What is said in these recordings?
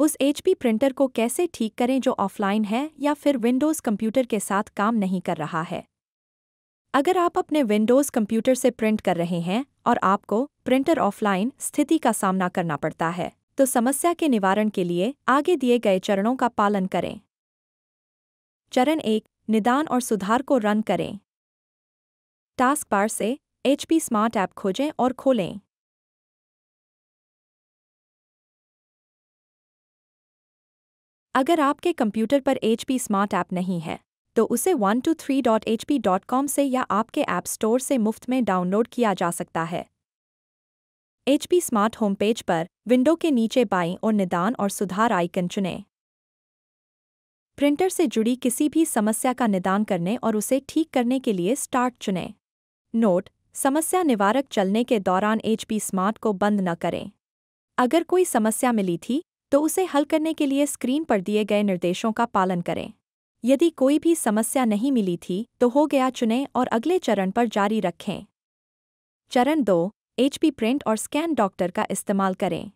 उस HP printer को कैसे ठीक करें जो ऑफलाइन है या फिर विंडोज़ कंप्यूटर के साथ काम नहीं कर रहा है अगर आप अपने विंडोज़ कंप्यूटर से प्रिंट कर रहे हैं और आपको प्रिंटर ऑफलाइन स्थिति का सामना करना पड़ता है तो समस्या के निवारण के लिए आगे दिए गए चरणों का पालन करें चरण एक निदान और सुधार को रन करें टास्क बार से एचपी स्मार्ट ऐप खोजें और खोलें अगर आपके कंप्यूटर पर एच स्मार्ट ऐप नहीं है तो उसे one two three dot H P dot com से या आपके ऐप स्टोर से मुफ्त में डाउनलोड किया जा सकता है H P smart home page पर विंडो के नीचे बाईं और निदान और सुधार आइकन चुनें प्रिंटर से जुड़ी किसी भी समस्या का निदान करने और उसे ठीक करने के लिए स्टार्ट चुनें नोट समस्या निवारक चलने के दौरान एच पी स्मार्ट को बंद न करें अगर कोई समस्या मिली थी तो उसे हल करने के लिए स्क्रीन पर दिए गए निर्देशों का पालन करें यदि कोई भी समस्या नहीं मिली थी तो हो गया चुनें और अगले चरण पर जारी रखें चरण दो एचपी प्रिंट और स्कैन डॉक्टर का इस्तेमाल करें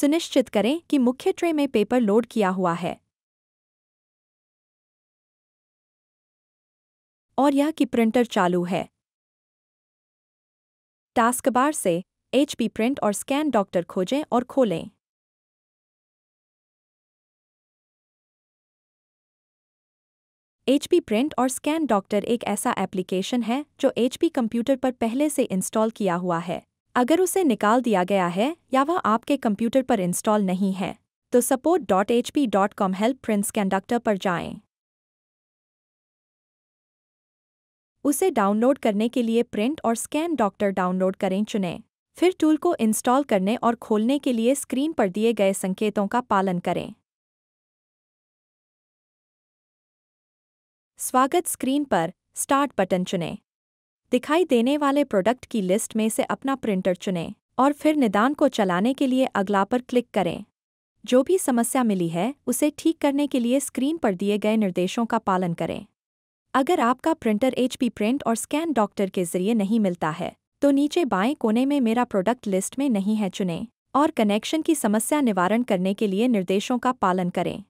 सुनिश्चित करें कि मुख्य ट्रे में पेपर लोड किया हुआ है और यह कि प्रिंटर चालू है टास्कबार से एचपी प्रिंट और स्कैन डॉक्टर खोजें और खोलें एच प्रिंट और स्कैन डॉक्टर एक ऐसा एप्लीकेशन है जो एच कंप्यूटर पर पहले से इंस्टॉल किया हुआ है अगर उसे निकाल दिया गया है या वह आपके कंप्यूटर पर इंस्टॉल नहीं है तो support dot H P dot com help print scan doctor पर जाएं। उसे डाउनलोड करने के लिए प्रिंट और स्कैन डॉक्टर डाउनलोड करें चुनें फिर टूल को इंस्टॉल करने और खोलने के लिए स्क्रीन पर दिए गए संकेतों का पालन करें स्वागत स्क्रीन पर स्टार्ट बटन चुनें दिखाई देने वाले प्रोडक्ट की लिस्ट में से अपना प्रिंटर चुनें और फिर निदान को चलाने के लिए अगला पर क्लिक करें जो भी समस्या मिली है उसे ठीक करने के लिए स्क्रीन पर दिए गए निर्देशों का पालन करें अगर आपका प्रिंटर एच प्रिंट और स्कैन डॉक्टर के जरिए नहीं मिलता है तो नीचे बाएं कोने में मेरा प्रोडक्ट लिस्ट में नहीं है चुनें और कनेक्शन की समस्या निवारण करने के लिए निर्देशों का पालन करें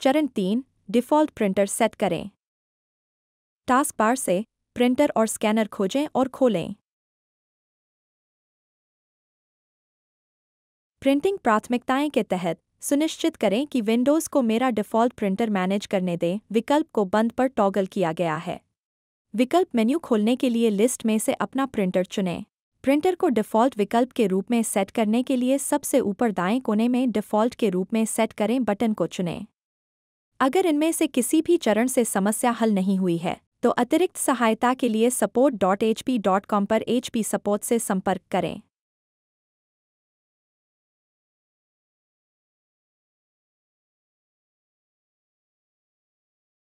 चरण तीन डिफ़ॉल्ट प्रिंटर सेट करें टास्क बार से प्रिंटर और स्कैनर खोजें और खोलें प्रिंटिंग प्राथमिकताएं के तहत सुनिश्चित करें कि विंडोज़ को मेरा डिफ़ॉल्ट प्रिंटर मैनेज करने दें विकल्प को बंद पर टॉगल किया गया है विकल्प मेन्यू खोलने के लिए लिस्ट में से अपना प्रिंटर चुनें प्रिंटर को डिफ़ॉल्ट विकल्प के रूप में सेट करने के लिए सबसे ऊपर दाएं कोने में डिफ़ॉल्ट के रूप में सेट करें बटन को चुनें अगर इनमें से किसी भी चरण से समस्या हल नहीं हुई है तो अतिरिक्त सहायता के लिए support dot H P dot com पर एच पी सपोर्ट से संपर्क करें